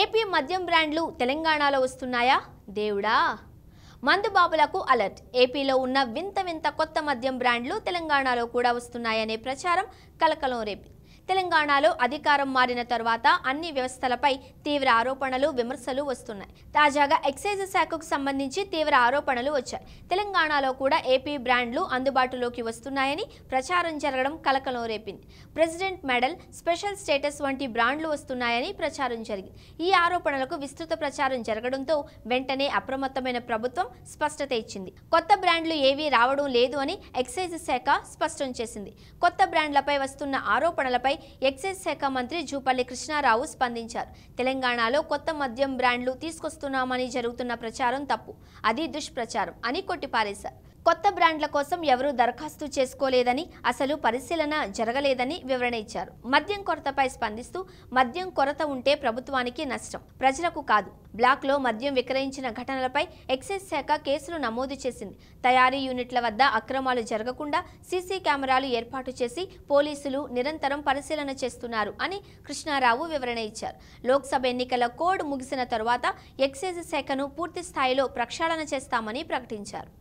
AP మద్యం బ్రాండ్లు తెలంగాణలో వస్తున్నాయా దేవుడా మందుబాబులకు అలర్ట్ ఏపీలో ఉన్న వింత వింత కొత్త మద్యం బ్రాండ్లు తెలంగాణలో కూడా వస్తున్నాయనే ప్రచారం కలకలం రేపు తెలంగాణలో అధికారం మారిన తర్వాత అన్ని వ్యవస్థలపై తీవ్ర ఆరోపణలు విమర్శలు వస్తున్నాయి తాజాగా ఎక్సైజ్ శాఖకు సంబంధించి తీవ్ర ఆరోపణలు వచ్చాయి తెలంగాణలో కూడా ఏపీ బ్రాండ్లు అందుబాటులోకి వస్తున్నాయని ప్రచారం జరగడం కలకలం రేపింది ప్రెసిడెంట్ మెడల్ స్పెషల్ స్టేటస్ వంటి బ్రాండ్లు వస్తున్నాయని ప్రచారం జరిగింది ఈ ఆరోపణలకు విస్తృత ప్రచారం జరగడంతో వెంటనే అప్రమత్తమైన ప్రభుత్వం స్పష్టత ఇచ్చింది కొత్త బ్రాండ్లు ఏవీ రావడం లేదు అని ఎక్సైజ్ శాఖ స్పష్టం చేసింది కొత్త బ్రాండ్లపై వస్తున్న ఆరోపణలపై అంశంపై ఎక్సైజ్ శాఖ మంత్రి జూపల్లి కృష్ణారావు స్పందించారు తెలంగాణలో కొత్త మద్యం బ్రాండ్లు తీసుకొస్తున్నామని జరుగుతున్న ప్రచారం తప్పు అది దుష్ప్రచారం అని కొట్టిపారేశారు కొత్త బ్రాండ్ల కోసం ఎవరూ దరఖాస్తు చేసుకోలేదని అసలు పరిశీలన జరగలేదని వివరణ ఇచ్చారు మద్యం కొరతపై స్పందిస్తూ మద్యం కొరత ఉంటే ప్రభుత్వానికి నష్టం ప్రజలకు కాదు బ్లాక్లో మద్యం విక్రయించిన ఘటనలపై ఎక్సైజ్ శాఖ కేసులు నమోదు చేసింది తయారీ యూనిట్ల వద్ద అక్రమాలు జరగకుండా సీసీ కెమెరాలు ఏర్పాటు చేసి పోలీసులు నిరంతరం పరిశీలన చేస్తున్నారు అని కృష్ణారావు వివరణ ఇచ్చారు లోక్సభ ఎన్నికల కోడ్ ముగిసిన తరువాత ఎక్సైజ్ శాఖను పూర్తి స్థాయిలో ప్రక్షాళన చేస్తామని ప్రకటించారు